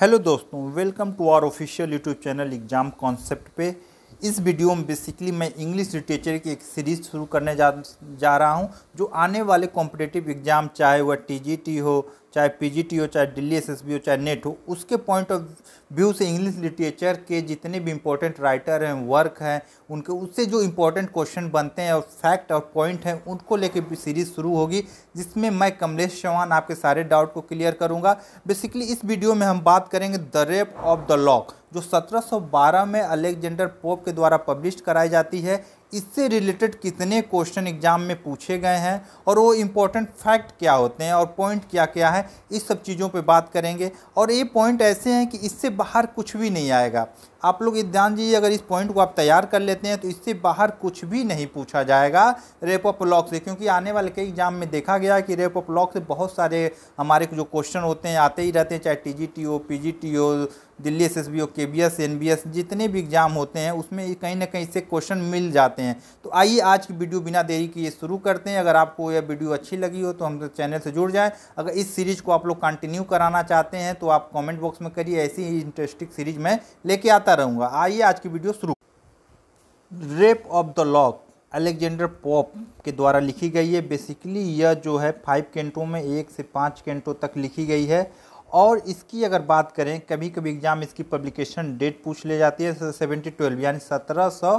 hello दोस्तों welcome to our official YouTube channel exam concept पे इस वीडियो में बेसिकली मैं इंग्लिश लिटरेचर की एक सीरीज़ शुरू करने जा जा रहा हूँ जो आने वाले कॉम्पिटेटिव एग्ज़ाम चाहे वह टीजीटी हो चाहे पीजीटी हो चाहे दिल्ली एसएसबी हो चाहे नेट e हो उसके पॉइंट ऑफ व्यू से इंग्लिश लिटरेचर के जितने भी इम्पोर्टेंट राइटर हैं वर्क हैं उनके उससे जो इम्पोर्टेंट क्वेश्चन बनते हैं और फैक्ट और पॉइंट हैं उनको लेके सीरीज़ शुरू होगी जिसमें मैं कमलेश चौहान आपके सारे डाउट को क्लियर करूँगा बेसिकली इस वीडियो में हम बात करेंगे the rape of the lock जो 1712 में अलेक्जेंडर पोप के द्वारा पब्लिश कराई जाती है इससे रिलेटेड कितने क्वेश्चन एग्जाम में पूछे गए हैं और वो इम्पोर्टेंट फैक्ट क्या होते हैं और पॉइंट क्या क्या है इस सब चीज़ों पे बात करेंगे और ये पॉइंट ऐसे हैं कि इससे बाहर कुछ भी नहीं आएगा आप लोग ध्यान दीजिए अगर इस पॉइंट को आप तैयार कर लेते हैं तो इससे बाहर कुछ भी नहीं पूछा जाएगा रेप ऑफ लॉक से क्योंकि आने वाले कई एग्जाम में देखा गया कि रेप ऑफ लॉक से बहुत सारे हमारे जो क्वेश्चन होते हैं आते ही रहते हैं चाहे T G T P G T O Delhi S S B O K B S N B S जितने भी एग्जाम होते हैं उसमें कहीं ना कहीं से क्वेश्चन मिल जाते हैं तो आइए आज की वीडियो बिना देरी के ये शुरू करते हैं अगर आपको यह वीडियो अच्छी लगी हो तो हम चैनल तो से जुड़ जाएं अगर इस सीरीज़ को आप लोग कंटिन्यू कराना चाहते हैं तो आप कमेंट बॉक्स में करिए ऐसी ही इंटरेस्टिंग सीरीज में लेके आता रहूँगा आइए आज की वीडियो शुरू rape of the lock Alexander Pope के द्वारा लिखी गई है बेसिकली यह जो है फाइव कैंटों में एक से पाँच कैंटों तक लिखी गई है और इसकी अगर बात करें कभी कभी एग्ज़ाम इसकी पब्लिकेशन डेट पूछ ले जाती है सेवेंटी ट्वेल्व यानी सत्रह सौ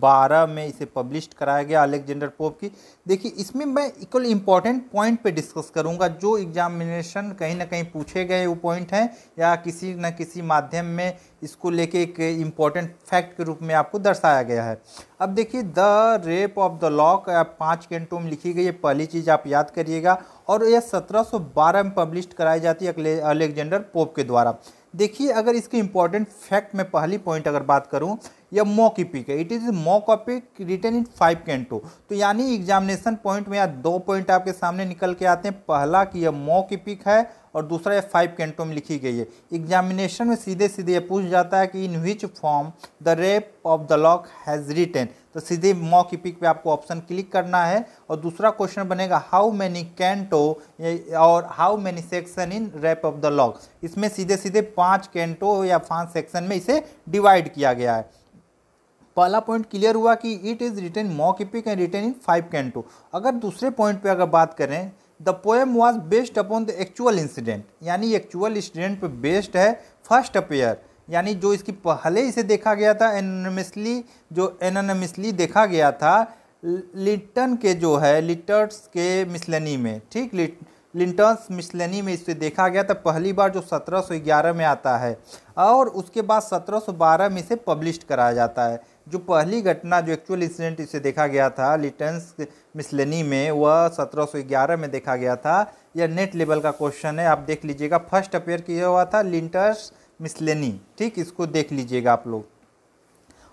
2012 में इसे पब्लिश कराया गया अलेक्जेंडर पोप की देखिए इसमें मैं इक्वल इम्पॉर्टेंट पॉइंट पे डिस्कस करूंगा जो एग्जामिनेशन कहीं ना कहीं पूछे गए वो पॉइंट हैं या किसी न किसी माध्यम में इसको लेके एक इम्पॉर्टेंट फैक्ट के रूप में आपको दर्शाया गया है अब देखिए the rape of the lock पाँच कैंटों में लिखी गई है पहली चीज़ आप याद करिएगा और यह 1712 में पब्लिश कराई जाती है अलेक्जेंडर पोप के द्वारा देखिए अगर इसके इम्पॉर्टेंट फैक्ट में पहली पॉइंट अगर बात करूं या मॉक ईपिक है it is mock epic written in five canto तो यानी एग्जामिनेशन पॉइंट में यहाँ दो पॉइंट आपके सामने निकल के आते हैं पहला कि यह मॉक ईपिक e है और दूसरा यह फाइव कैंटो में लिखी गई है एग्जामिनेशन में सीधे सीधे यह पूछ जाता है कि in which form the rape of the lock has written तो सीधे मॉक ईपिक e पे आपको ऑप्शन क्लिक करना है और दूसरा क्वेश्चन बनेगा हाउ मैनी कैंटो और how many section in rape of the lock इसमें सीधे सीधे पांच कैंटो या पांच सेक्शन में इसे डिवाइड किया गया है पहला पॉइंट क्लियर हुआ कि it is written mock epic and written in five canto अगर दूसरे पॉइंट पे अगर बात करें the poem was based upon the actual incident यानी एक्चुअल इंसिडेंट पे बेस्ड है फर्स्ट अपेयर यानी जो इसकी पहले इसे देखा गया था एनमिसली जो एनमिसली देखा गया था लिटन के जो है लिटर्स के मिसलनी में ठीक लिट लिंटर्स मिसलनी में इसे देखा गया था पहली बार जो 1711 में आता है और उसके बाद 1712 में इसे पब्लिश कराया जाता है जो पहली घटना जो एक्चुअल इंसिडेंट इसे देखा गया था लिटन्स मिसलनी में वह 1711 में देखा गया था यह नेट लेवल का क्वेश्चन है आप देख लीजिएगा फर्स्ट अपेयर किया हुआ था लिंटर्स मिसलनी ठीक इसको देख लीजिएगा आप लोग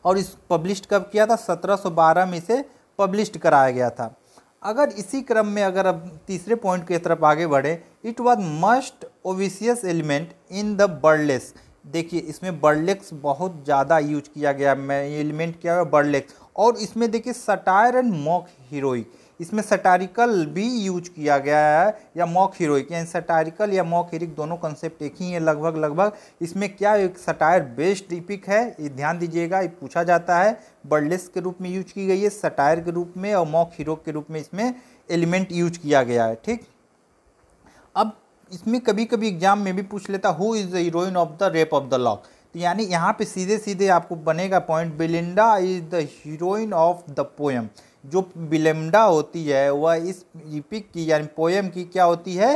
और इस पब्लिश कब किया था 1712 में इसे पब्लिश कराया गया था अगर इसी क्रम में अगर अब तीसरे पॉइंट की तरफ आगे बढ़े it was must officious element in the बर्डलेस देखिए इसमें बर्लेक्स बहुत ज़्यादा यूज किया गया मैं एलिमेंट क्या हुआ बर्लेक्स और इसमें देखिए सटायर एंड मॉक हीरोइक इसमें सटारिकल भी यूज किया गया है या मॉक हीरोइक यानी सटारिकल या मॉक हीरोइक दोनों कंसेप्ट एक ही है लगभग लगभग इसमें क्या एक सटायर बेस्ट इपिक है ये ध्यान दीजिएगा ये पूछा जाता है बर्लेस के रूप में यूज की गई है सटायर के रूप में और मॉक हीरो के रूप में इसमें एलिमेंट यूज किया गया है ठीक अब इसमें कभी कभी एग्जाम में भी पूछ लेता हु is the heroine of the rape of the lock तो यानी यहाँ पे सीधे सीधे आपको बनेगा point Belinda is the heroine of the poem जो बिलिंडा होती है वह इस पिक की यानी पोएम की क्या होती है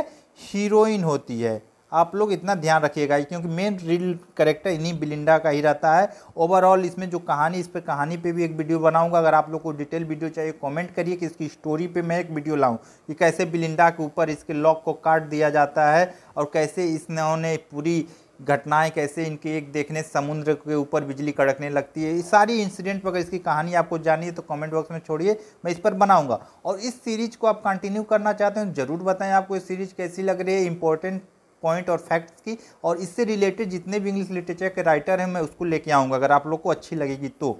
हीरोइन होती है आप लोग इतना ध्यान रखिएगा क्योंकि मेन रील करेक्टर इन्हीं बिलिंडा का ही रहता है ओवरऑल इसमें जो कहानी इस पर कहानी पे भी एक वीडियो बनाऊंगा अगर आप लोग को डिटेल वीडियो चाहिए कमेंट करिए कि इसकी स्टोरी पे मैं एक वीडियो लाऊं कि कैसे बिलिंडा के ऊपर इसके लॉक को काट दिया जाता है और कैसे इसने पूरी घटनाएं कैसे इनके एक देखने समुद्र के ऊपर बिजली कड़कने लगती है ये सारी इंसिडेंट पर अगर इसकी कहानी आपको जानी है तो कमेंट बॉक्स में छोड़िए मैं इस पर बनाऊंगा और इस सीरीज को आप कंटिन्यू करना चाहते हैं तो ज़रूर बताएं आपको ये सीरीज कैसी लग रही है इंपॉर्टेंट पॉइंट और फैक्ट्स की और इससे रिलेटेड जितने भी इंग्लिश लिटरेचर के राइटर हैं मैं उसको लेके आऊँगा अगर आप लोग को अच्छी लगेगी तो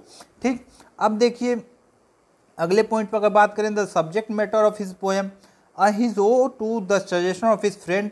ठीक अब देखिए अगले पॉइंट पर अगर बात करें the subject matter of his poem his owe to the suggestion of his friend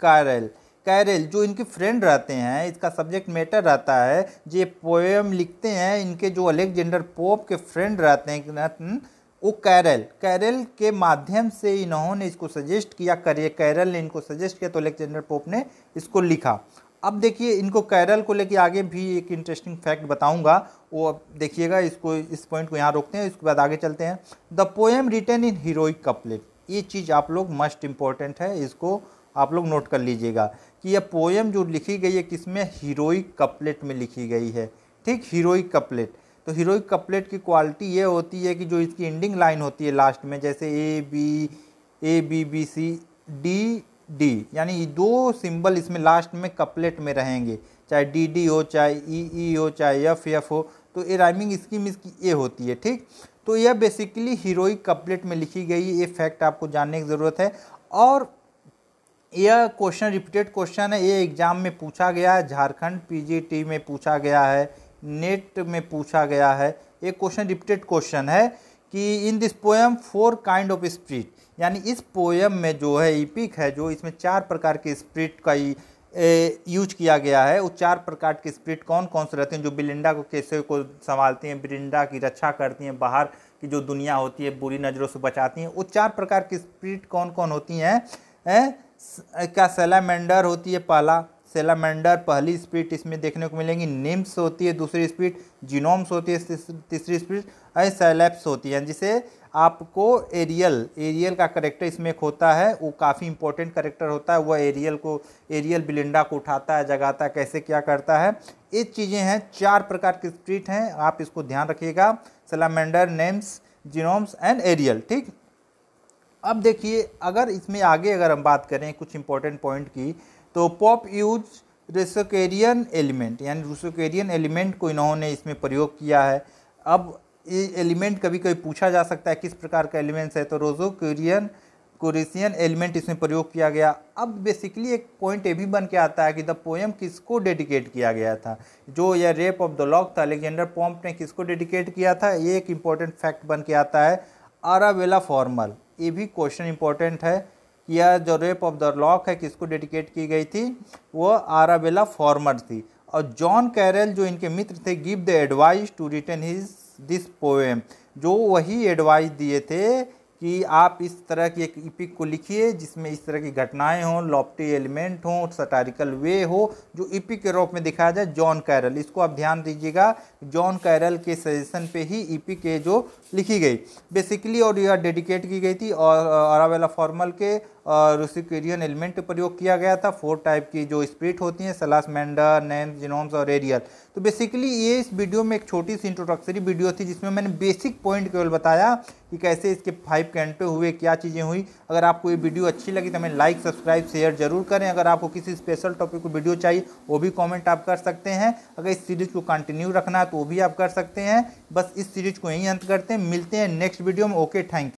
Caryll Caryll जो इनके फ्रेंड रहते हैं इसका सब्जेक्ट मैटर रहता है जो पोएम लिखते हैं इनके जो अलेक्जेंडर पोप के फ्रेंड रहते हैं वो कैरल कैरल के माध्यम से इन्होंने इसको सजेस्ट किया करिए कैरल ने इनको सजेस्ट किया तो अलेक्जेंडर पोप ने इसको लिखा अब देखिए इनको कैरल को लेके आगे भी एक इंटरेस्टिंग फैक्ट बताऊंगा वो अब देखिएगा इसको इस पॉइंट को यहाँ रोकते हैं इसके बाद आगे चलते हैं the poem written in heroic couplet ये चीज़ आप लोग मस्ट इम्पॉर्टेंट है इसको आप लोग नोट कर लीजिएगा कि यह पोएम जो लिखी गई है किसमें हीरोइक कपलेट में लिखी गई है ठीक हीरोइक कपलेट तो हीरोइक कपलेट की क्वालिटी ये होती है कि जो इसकी एंडिंग लाइन होती है लास्ट में जैसे A B A B B C D D यानी दो सिंबल इसमें लास्ट में कपलेट में रहेंगे चाहे डी डी हो चाहे ई e, ई e हो चाहे एफ एफ हो तो ये राइमिंग स्कीम इसकी ए होती है ठीक तो यह बेसिकली हीरोइक कपलेट में लिखी गई ये फैक्ट आपको जानने की ज़रूरत है और यह क्वेश्चन रिपीटेड क्वेश्चन है ये एग्ज़ाम में पूछा गया है झारखंड पीजीटी में पूछा गया है नेट में पूछा गया है एक क्वेश्चन रिपीटेड क्वेश्चन है कि in this poem four kind of spirit यानी इस पोएम में जो है ईपिक है जो इसमें चार प्रकार के स्प्रिट का यूज किया गया है वो चार प्रकार के स्प्रिट कौन कौन से रहते हैं जो बिलिंडा को कैसे को संभालती हैं बिलिंडा की रक्षा करती हैं बाहर की जो दुनिया होती है बुरी नज़रों से बचाती हैं वो चार प्रकार की स्प्रिट कौन कौन होती हैं क्या सेलामेंडर होती है पहला सेलामेंडर पहली स्पीड इसमें देखने को मिलेंगी निम्स होती है दूसरी स्पीड जीनोम्स होती है तीसरी स्पीड सेलेप्स होती है जिसे आपको एरियल एरियल का करेक्टर इसमें एक होता है वो काफ़ी इंपॉर्टेंट करेक्टर होता है वह एरियल को एरियल बिलिंडा को उठाता है जगाता है कैसे क्या करता है ये चीज़ें हैं चार प्रकार की स्प्रीट हैं आप इसको ध्यान रखिएगा salamander nymphs gnomes and Ariel ठीक अब देखिए अगर इसमें आगे अगर हम बात करें कुछ इंपॉर्टेंट पॉइंट की तो पॉप यूज रेसोकेरियन एलिमेंट यानी रूसोकेरियन एलिमेंट को इन्होंने इसमें प्रयोग किया है अब ये एलिमेंट कभी कभी पूछा जा सकता है किस प्रकार का एलिमेंट्स है तो रोजोकेरियन कोरेशियन एलिमेंट इसमें प्रयोग किया गया अब बेसिकली एक पॉइंट ये भी बन के आता है कि द पोएम किसको डेडिकेट किया गया था जो यह रेप ऑफ द लॉक था अलेक्जेंडर पॉम्प ने किसको डेडिकेट किया था ये एक इम्पॉर्टेंट फैक्ट बन के आता है आरावेला फॉर्मल ये भी क्वेश्चन इंपॉर्टेंट है या जो रेप ऑफ द लॉक है किसको डेडिकेट की गई थी वो आराबेला फॉर्मर थी और जॉन कैरल जो इनके मित्र थे give the advice to return his this poem जो वही एडवाइस दिए थे कि आप इस तरह की एक इपिक e को लिखिए जिसमें इस तरह की घटनाएं हों लॉप्टी एलिमेंट हों सटारिकल वे हो जो इपिक e के रूप में दिखाया जाए जॉन कैरल इसको आप ध्यान दीजिएगा जॉन कैरल के सजेशन पे ही इपिक e के जो लिखी गई बेसिकली और यह डेडिकेट की गई थी और अरावेला फॉर्मल के रूसिकेरियन एलिमेंट प्रयोग किया गया था फोर टाइप की जो स्प्रिट होती हैं सलास मैंडर नैम जिनोम्स और एरियल तो बेसिकली ये इस वीडियो में एक छोटी सी इंट्रोडक्सरी वीडियो थी जिसमें मैंने बेसिक पॉइंट केवल बताया कि कैसे इसके फाइव कैंटो हुए क्या चीज़ें हुई अगर आपको ये वीडियो अच्छी लगी तो हमें लाइक सब्सक्राइब शेयर जरूर करें अगर आपको किसी स्पेशल टॉपिक को वीडियो चाहिए वो भी कॉमेंट आप कर सकते हैं अगर इस सीरीज़ को कंटिन्यू रखना है तो वो भी आप कर सकते हैं बस इस सीरीज़ को यहीं अंत करते हैं मिलते हैं नेक्स्ट वीडियो में ओके थैंक यू